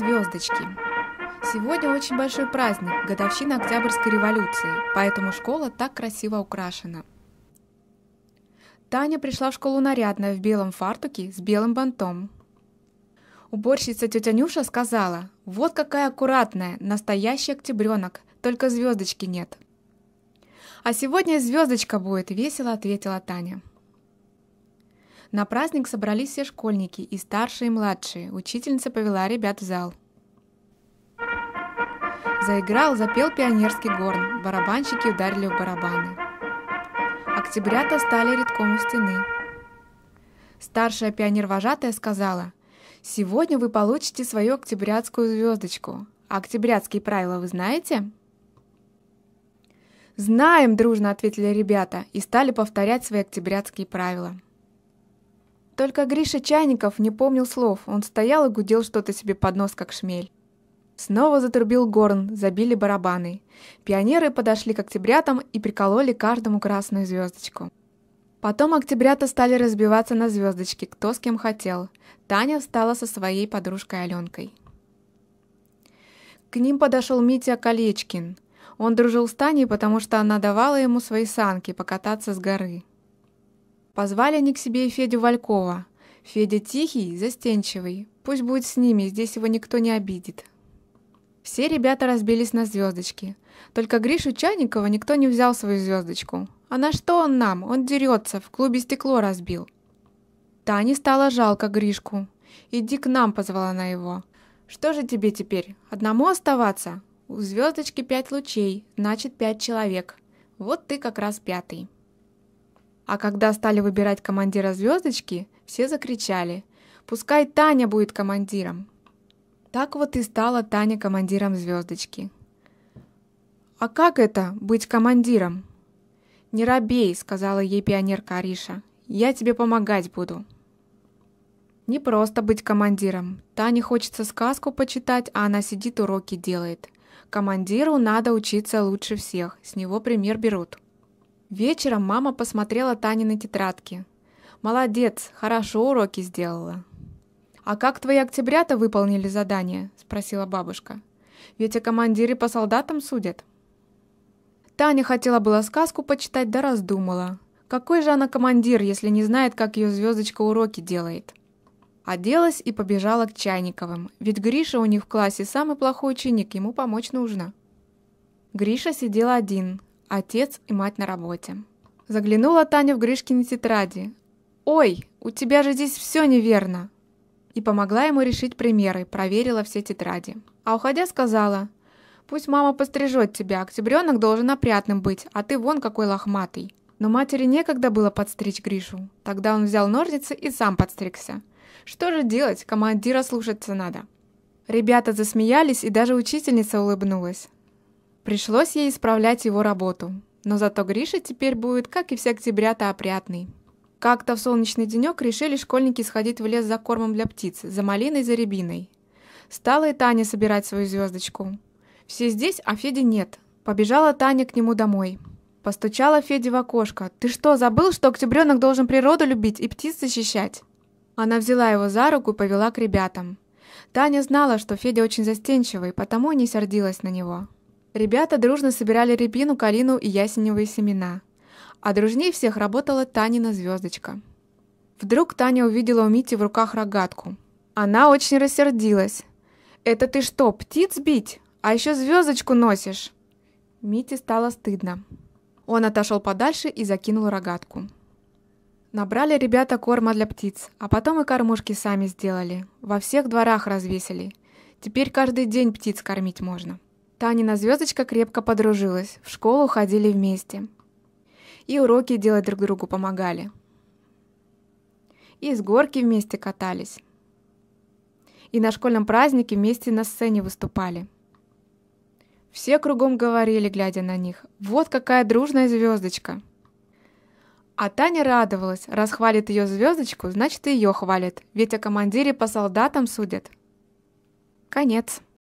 звездочки. Сегодня очень большой праздник – годовщина Октябрьской революции, поэтому школа так красиво украшена. Таня пришла в школу нарядная, в белом фартуке, с белым бантом. Уборщица тетя Нюша сказала, «Вот какая аккуратная, настоящий октябренок, только звездочки нет». «А сегодня звездочка будет», — весело ответила Таня. На праздник собрались все школьники, и старшие, и младшие. Учительница повела ребят в зал. Заиграл, запел пионерский горн, барабанщики ударили в барабаны. Октябрята стали редком у стены. Старшая пионервожатая сказала, «Сегодня вы получите свою октябрятскую звездочку. А октябрятские правила вы знаете?» «Знаем!» – дружно ответили ребята и стали повторять свои октябрятские правила. Только Гриша Чайников не помнил слов, он стоял и гудел что-то себе под нос, как шмель. Снова затрубил горн, забили барабаны. Пионеры подошли к октябрятам и прикололи каждому красную звездочку. Потом октябрята стали разбиваться на звездочки, кто с кем хотел. Таня встала со своей подружкой Аленкой. К ним подошел Митя Колечкин. Он дружил с Таней, потому что она давала ему свои санки покататься с горы. Позвали они к себе и Федю Валькова. Федя тихий, застенчивый. Пусть будет с ними, здесь его никто не обидит. Все ребята разбились на звездочки. Только Гришу Чайникова никто не взял свою звездочку. А на что он нам? Он дерется, в клубе стекло разбил. Тане стало жалко Гришку. «Иди к нам», — позвала она его. «Что же тебе теперь? Одному оставаться?» «У звездочки пять лучей, значит, пять человек. Вот ты как раз пятый». А когда стали выбирать командира звездочки, все закричали. «Пускай Таня будет командиром!» Так вот и стала Таня командиром звездочки. «А как это — быть командиром?» «Не робей», — сказала ей пионерка Ариша. «Я тебе помогать буду». Не просто быть командиром. Тане хочется сказку почитать, а она сидит уроки делает. Командиру надо учиться лучше всех, с него пример берут. Вечером мама посмотрела Тане на тетрадки. «Молодец, хорошо уроки сделала». «А как твои октябрята выполнили задание?» – спросила бабушка. «Ведь о командире по солдатам судят». Таня хотела было сказку почитать, да раздумала. Какой же она командир, если не знает, как ее звездочка уроки делает? Оделась и побежала к Чайниковым, ведь Гриша у них в классе самый плохой ученик, ему помочь нужно. Гриша сидел один, отец и мать на работе. Заглянула Таня в Гришкины тетради. «Ой, у тебя же здесь все неверно!» и помогла ему решить примеры, проверила все тетради. А уходя сказала, «Пусть мама пострижет тебя, октябренок должен опрятным быть, а ты вон какой лохматый». Но матери некогда было подстричь Гришу. Тогда он взял ножницы и сам подстригся. Что же делать, командира слушаться надо. Ребята засмеялись, и даже учительница улыбнулась. Пришлось ей исправлять его работу. Но зато Гриша теперь будет, как и все октябрята, опрятный. Как-то в солнечный денек решили школьники сходить в лес за кормом для птиц, за малиной, за рябиной. Стала и Таня собирать свою звездочку. Все здесь, а Феди нет. Побежала Таня к нему домой. Постучала Феде в окошко. «Ты что, забыл, что октябренок должен природу любить и птиц защищать?» Она взяла его за руку и повела к ребятам. Таня знала, что Федя очень застенчивый, потому не сердилась на него. Ребята дружно собирали рябину, калину и ясеневые семена – а дружнее всех работала Танина звездочка. Вдруг Таня увидела у Мити в руках рогатку. Она очень рассердилась. «Это ты что, птиц бить? А еще звездочку носишь!» Мите стало стыдно. Он отошел подальше и закинул рогатку. Набрали ребята корма для птиц, а потом и кормушки сами сделали. Во всех дворах развесили. Теперь каждый день птиц кормить можно. Танина звездочка крепко подружилась, в школу ходили вместе и уроки делать друг другу помогали. И с горки вместе катались. И на школьном празднике вместе на сцене выступали. Все кругом говорили, глядя на них, вот какая дружная звездочка. А Таня радовалась, раз хвалит ее звездочку, значит и ее хвалят, ведь о командире по солдатам судят. Конец.